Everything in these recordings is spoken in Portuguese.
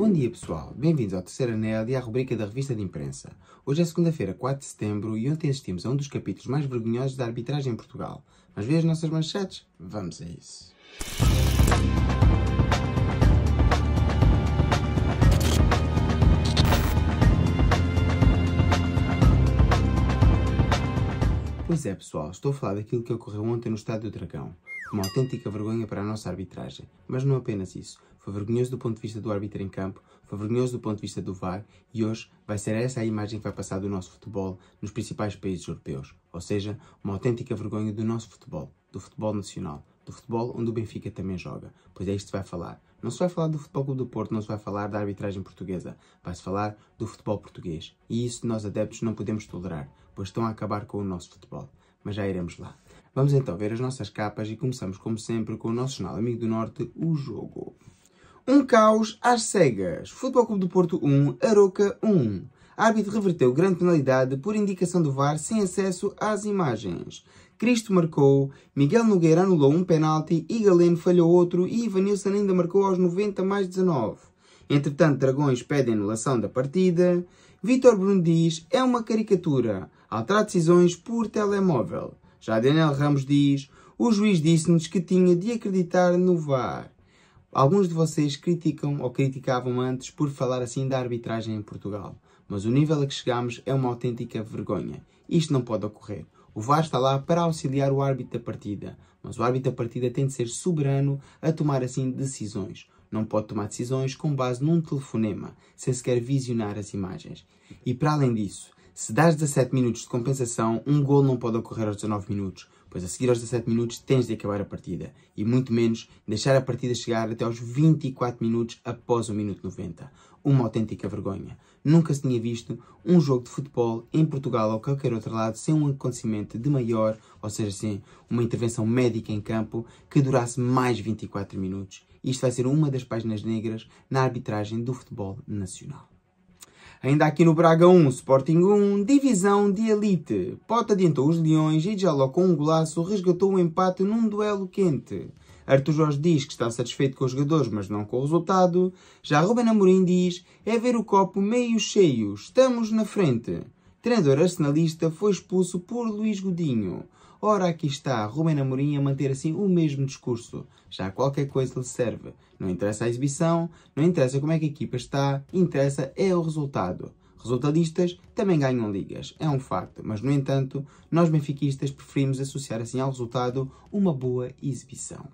Bom dia, pessoal. Bem-vindos ao terceiro anel e à rubrica da revista de imprensa. Hoje é segunda-feira, 4 de setembro, e ontem assistimos a um dos capítulos mais vergonhosos da arbitragem em Portugal. Mas vê as nossas manchetes? Vamos a isso. Pois é, pessoal, estou a falar daquilo que ocorreu ontem no Estádio do Dragão. Uma autêntica vergonha para a nossa arbitragem. Mas não apenas isso foi vergonhoso do ponto de vista do árbitro em campo, foi vergonhoso do ponto de vista do VAR e hoje vai ser essa a imagem que vai passar do nosso futebol nos principais países europeus. Ou seja, uma autêntica vergonha do nosso futebol, do futebol nacional, do futebol onde o Benfica também joga. Pois é isto que vai falar. Não se vai falar do Futebol Clube do Porto, não se vai falar da arbitragem portuguesa, vai-se falar do futebol português. E isso nós adeptos não podemos tolerar, pois estão a acabar com o nosso futebol. Mas já iremos lá. Vamos então ver as nossas capas e começamos, como sempre, com o nosso jornal Amigo do Norte, o jogo. Um caos às cegas. Futebol Clube do Porto 1, Aroca 1. Árbitro reverteu grande penalidade por indicação do VAR sem acesso às imagens. Cristo marcou, Miguel Nogueira anulou um penalti e Galeno falhou outro e Ivanilson ainda marcou aos 90 mais 19. Entretanto, Dragões pedem anulação da partida. Vitor Bruno diz, é uma caricatura, alterar decisões por telemóvel. Já Daniel Ramos diz, o juiz disse-nos que tinha de acreditar no VAR. Alguns de vocês criticam ou criticavam antes por falar assim da arbitragem em Portugal, mas o nível a que chegamos é uma autêntica vergonha. Isto não pode ocorrer. O VAR está lá para auxiliar o árbitro da partida, mas o árbitro da partida tem de ser soberano a tomar assim decisões. Não pode tomar decisões com base num telefonema, sem sequer visionar as imagens. E para além disso, se dás 17 minutos de compensação, um gol não pode ocorrer aos 19 minutos pois a seguir aos 17 minutos tens de acabar a partida e muito menos deixar a partida chegar até aos 24 minutos após o minuto 90. Uma autêntica vergonha. Nunca se tinha visto um jogo de futebol em Portugal ou qualquer outro lado sem um acontecimento de maior, ou seja, sem uma intervenção médica em campo que durasse mais 24 minutos. Isto vai ser uma das páginas negras na arbitragem do futebol nacional. Ainda aqui no Braga 1, Sporting 1, divisão de elite. Pota adiantou os leões e Jaló com um golaço resgatou o um empate num duelo quente. Arthur Jorge diz que está satisfeito com os jogadores, mas não com o resultado. Já Ruben Amorim diz, é ver o copo meio cheio, estamos na frente. Treinador arsenalista foi expulso por Luís Godinho. Ora, aqui está Rubén Amorim a manter assim o mesmo discurso. Já qualquer coisa lhe serve. Não interessa a exibição, não interessa como é que a equipa está, interessa é o resultado. Resultadistas também ganham ligas, é um facto, mas no entanto, nós benfiquistas preferimos associar assim ao resultado uma boa exibição.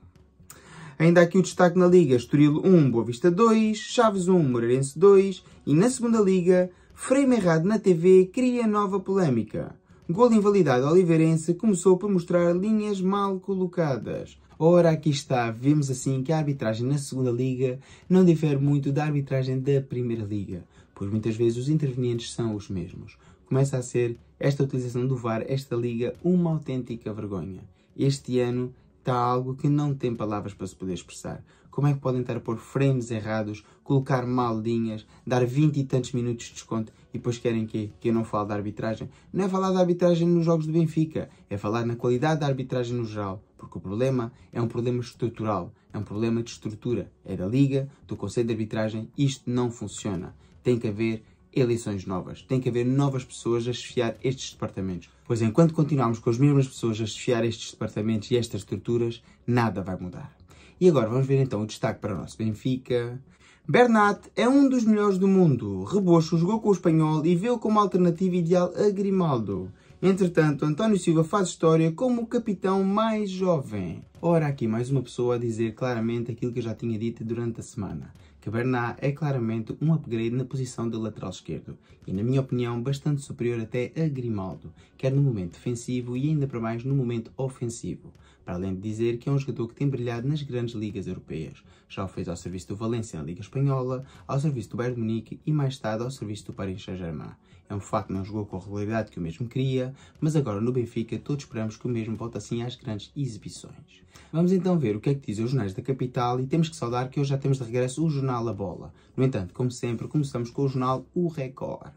Ainda aqui o destaque na Liga, Estoril 1, Boa Vista 2, Chaves 1, Moreirense 2 e na segunda Liga, Frei Merrado na TV cria nova polémica. Gol invalidado oliveirense começou por mostrar linhas mal colocadas. Ora, aqui está, vemos assim que a arbitragem na segunda liga não difere muito da arbitragem da primeira liga, pois muitas vezes os intervenientes são os mesmos. Começa a ser esta utilização do VAR, esta liga, uma autêntica vergonha. Este ano está algo que não tem palavras para se poder expressar. Como é que podem estar a pôr frames errados, colocar maldinhas, dar 20 e tantos minutos de desconto e depois querem que, que eu não fale da arbitragem? Não é falar da arbitragem nos jogos do Benfica, é falar na qualidade da arbitragem no geral, porque o problema é um problema estrutural, é um problema de estrutura, é da Liga, do Conselho de Arbitragem, isto não funciona. Tem que haver eleições novas. Tem que haver novas pessoas a chefiar estes departamentos. Pois enquanto continuarmos com as mesmas pessoas a chefiar estes departamentos e estas estruturas, nada vai mudar. E agora vamos ver então o destaque para o nosso Benfica. Bernat é um dos melhores do mundo. Rebocho jogou com o espanhol e viu como alternativa ideal a Grimaldo. Entretanto, António Silva faz história como o capitão mais jovem. Ora, aqui mais uma pessoa a dizer claramente aquilo que eu já tinha dito durante a semana. Cabernet é claramente um upgrade na posição de lateral esquerdo e, na minha opinião, bastante superior até a Grimaldo, quer no momento defensivo e ainda para mais no momento ofensivo, para além de dizer que é um jogador que tem brilhado nas grandes ligas europeias. Já o fez ao serviço do Valência na Liga Espanhola, ao serviço do Bayern Munique e mais tarde ao serviço do Paris Saint-Germain. É um facto que não jogou com a regularidade que o mesmo queria, mas agora no Benfica todos esperamos que o mesmo volte assim às grandes exibições. Vamos então ver o que é que dizem os jornais da capital e temos que saudar que hoje já temos de regresso o jornal jornal A Bola. No entanto, como sempre, começamos com o jornal O Record.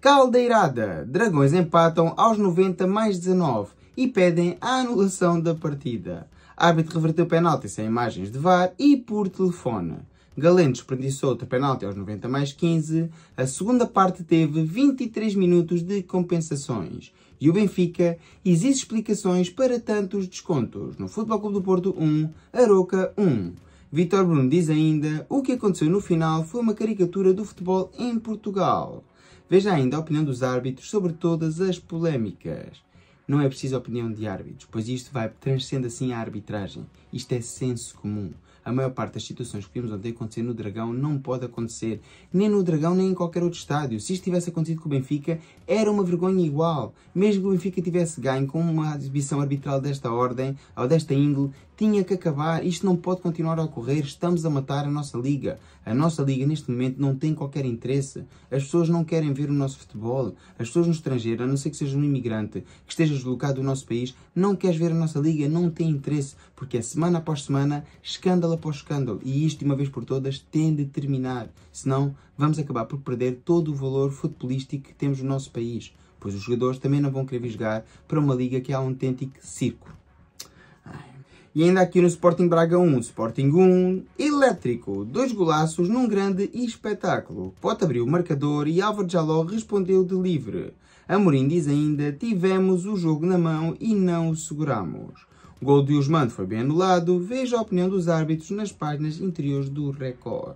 Caldeirada! Dragões empatam aos 90 mais 19 e pedem a anulação da partida. Árbitro reverteu penalti sem imagens de VAR e por telefone. Galeno desperdiçou outro penalti aos 90 mais 15. A segunda parte teve 23 minutos de compensações. E o Benfica exige explicações para tantos descontos. No Futebol Clube do Porto 1, Aroca 1. Vitor Bruno diz ainda: o que aconteceu no final foi uma caricatura do futebol em Portugal. Veja ainda a opinião dos árbitros sobre todas as polémicas. Não é preciso opinião de árbitros, pois isto vai transcendo assim a arbitragem. Isto é senso comum. A maior parte das situações que vimos ontem acontecer no Dragão não pode acontecer, nem no Dragão nem em qualquer outro estádio. Se isto tivesse acontecido com o Benfica, era uma vergonha igual. Mesmo que o Benfica tivesse ganho com uma exibição arbitral desta ordem ou desta índole, tinha que acabar, isto não pode continuar a ocorrer, estamos a matar a nossa liga. A nossa liga neste momento não tem qualquer interesse. As pessoas não querem ver o nosso futebol. As pessoas no estrangeiro, a não ser que seja um imigrante que esteja deslocado do nosso país, não queres ver a nossa liga, não tem interesse, porque é semana após semana, escândalo após escândalo, e isto de uma vez por todas tem de terminar. Senão, vamos acabar por perder todo o valor futebolístico que temos no nosso país, pois os jogadores também não vão querer jogar para uma liga que é um autêntico circo. Ai. E ainda aqui no Sporting Braga 1, Sporting 1, elétrico, dois golaços num grande espetáculo. Pote abriu o marcador e Álvaro Jaló respondeu de livre. Amorim diz ainda, tivemos o jogo na mão e não o seguramos. O gol de Osmando foi bem anulado, veja a opinião dos árbitros nas páginas interiores do Record.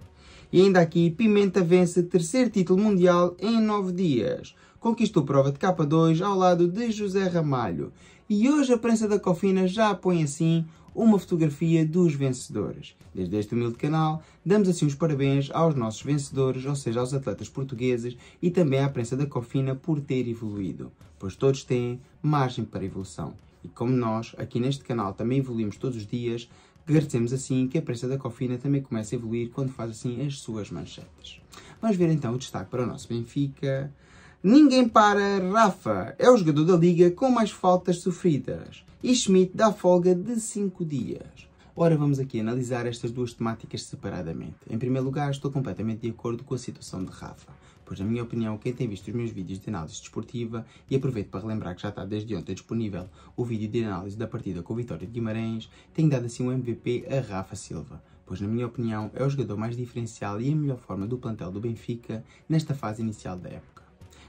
E ainda aqui, Pimenta vence terceiro título mundial em nove dias conquistou prova de K2 ao lado de José Ramalho. E hoje a prensa da Cofina já põe assim uma fotografia dos vencedores. Desde este humilde canal, damos assim os parabéns aos nossos vencedores, ou seja, aos atletas portugueses e também à prensa da Cofina por ter evoluído, pois todos têm margem para evolução. E como nós, aqui neste canal, também evoluímos todos os dias, agradecemos assim que a prensa da Cofina também começa a evoluir quando faz assim as suas manchetes. Vamos ver então o destaque para o nosso Benfica. Ninguém para Rafa, é o jogador da liga com mais faltas sofridas. E Schmidt dá folga de 5 dias. Ora, vamos aqui analisar estas duas temáticas separadamente. Em primeiro lugar, estou completamente de acordo com a situação de Rafa, pois, na minha opinião, quem tem visto os meus vídeos de análise desportiva, e aproveito para relembrar que já está desde ontem disponível o vídeo de análise da partida com o Vitória de Guimarães, tem dado assim um MVP a Rafa Silva, pois, na minha opinião, é o jogador mais diferencial e a melhor forma do plantel do Benfica nesta fase inicial da época.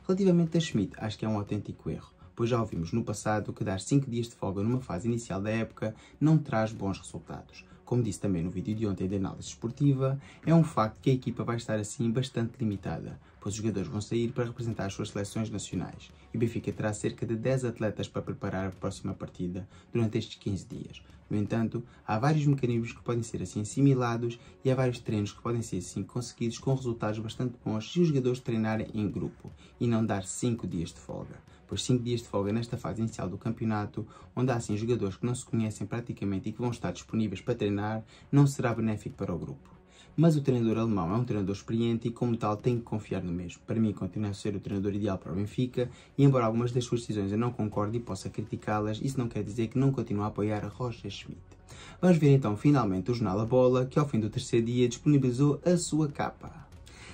Relativamente a Schmidt, acho que é um autêntico erro, pois já ouvimos no passado que dar 5 dias de folga numa fase inicial da época não traz bons resultados como disse também no vídeo de ontem da análise esportiva, é um facto que a equipa vai estar assim bastante limitada, pois os jogadores vão sair para representar as suas seleções nacionais e o Benfica terá cerca de 10 atletas para preparar a próxima partida durante estes 15 dias. No entanto, há vários mecanismos que podem ser assim assimilados e há vários treinos que podem ser assim conseguidos com resultados bastante bons se os jogadores treinarem em grupo e não dar 5 dias de folga. Os 5 dias de folga nesta fase inicial do campeonato, onde há assim jogadores que não se conhecem praticamente e que vão estar disponíveis para treinar, não será benéfico para o grupo. Mas o treinador alemão é um treinador experiente e, como tal, tem que confiar no mesmo. Para mim, continua a ser o treinador ideal para o Benfica e, embora algumas das suas decisões eu não concorde e possa criticá-las, isso não quer dizer que não continue a apoiar a Roger Schmidt. Vamos ver então finalmente o jornal A Bola, que ao fim do terceiro dia disponibilizou a sua capa.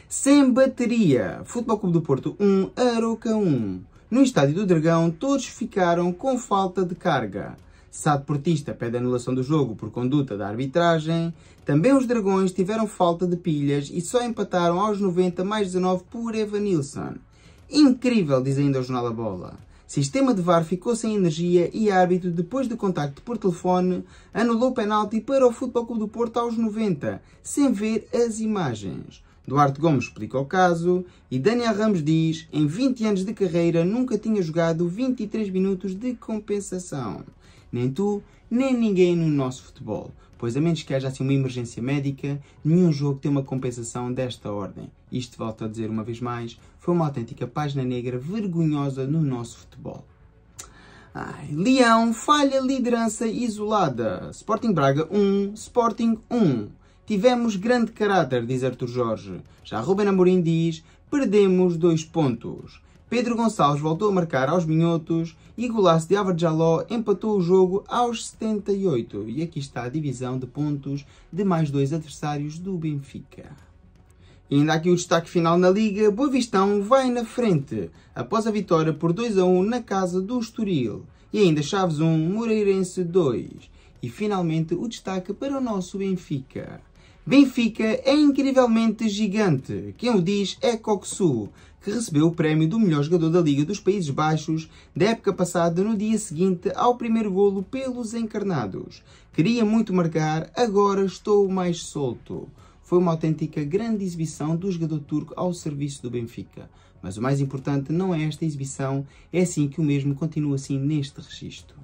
Sem bateria, Futebol Clube do Porto 1, Aroca 1. No Estádio do Dragão, todos ficaram com falta de carga. Sá Portista pede anulação do jogo por conduta da arbitragem. Também os Dragões tiveram falta de pilhas e só empataram aos 90 mais 19 por Evanilson. Incrível, diz ainda o Jornal da Bola. Sistema de VAR ficou sem energia e árbitro, depois de contacto por telefone, anulou penalti para o Futebol Clube do Porto aos 90, sem ver as imagens. Duarte Gomes explica o caso e Daniel Ramos diz: em 20 anos de carreira nunca tinha jogado 23 minutos de compensação. Nem tu, nem ninguém no nosso futebol, pois a menos que haja assim uma emergência médica, nenhum jogo tem uma compensação desta ordem. Isto volto a dizer uma vez mais, foi uma autêntica página negra vergonhosa no nosso futebol. Ai, Leão falha liderança isolada. Sporting Braga 1, Sporting 1. Tivemos grande caráter, diz Arthur Jorge. Já Ruben Amorim diz, perdemos dois pontos. Pedro Gonçalves voltou a marcar aos minhotos e golaço de Álvaro Jaló empatou o jogo aos 78. E aqui está a divisão de pontos de mais dois adversários do Benfica. E ainda aqui o destaque final na Liga, Boa Vistão vai na frente, após a vitória por 2 a 1 na casa do Estoril. E ainda Chaves 1, Moreirense 2. E finalmente o destaque para o nosso Benfica. Benfica é incrivelmente gigante. Quem o diz é Koksu, que recebeu o prémio do melhor jogador da Liga dos Países Baixos da época passada no dia seguinte ao primeiro golo pelos encarnados. Queria muito marcar, agora estou mais solto. Foi uma autêntica grande exibição do jogador turco ao serviço do Benfica. Mas o mais importante não é esta exibição, é assim que o mesmo continua assim neste registro.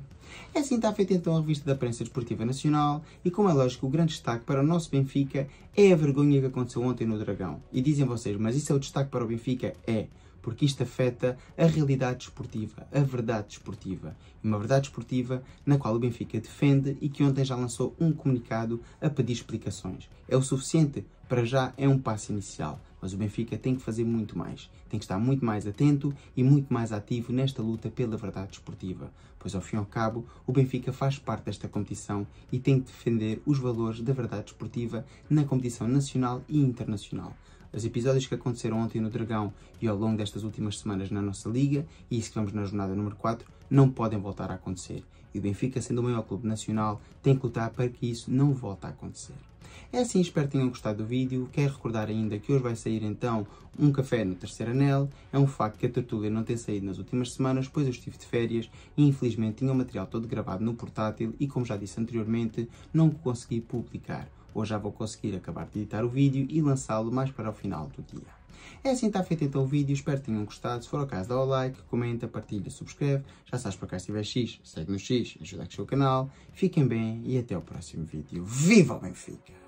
É assim está feita então a revista da Prensa esportiva Nacional e, como é lógico, o grande destaque para o nosso Benfica é a vergonha que aconteceu ontem no Dragão. E dizem vocês, mas isso é o destaque para o Benfica? É porque isto afeta a realidade esportiva, a verdade esportiva, Uma verdade esportiva na qual o Benfica defende e que ontem já lançou um comunicado a pedir explicações. É o suficiente? Para já é um passo inicial. Mas o Benfica tem que fazer muito mais. Tem que estar muito mais atento e muito mais ativo nesta luta pela verdade esportiva. Pois, ao fim e ao cabo, o Benfica faz parte desta competição e tem que defender os valores da verdade esportiva na competição nacional e internacional os episódios que aconteceram ontem no Dragão e ao longo destas últimas semanas na nossa liga, e isso que vamos na jornada número 4, não podem voltar a acontecer. E o Benfica, sendo o maior clube nacional, tem que lutar para que isso não volte a acontecer. É assim, espero que tenham gostado do vídeo. Quero recordar ainda que hoje vai sair então um café no terceiro anel. É um facto que a tertúlia não tem saído nas últimas semanas, pois eu estive de férias e infelizmente tinha o material todo gravado no portátil e, como já disse anteriormente, não consegui publicar. Hoje já vou conseguir acabar de editar o vídeo e lançá-lo mais para o final do dia. É assim está feito então o vídeo, espero que tenham gostado. Se for o caso, dá o like, comenta, partilha, subscreve. Já sabes para cá se tiver X, segue no X, ajuda a crescer o canal. Fiquem bem e até o próximo vídeo. Viva o Benfica!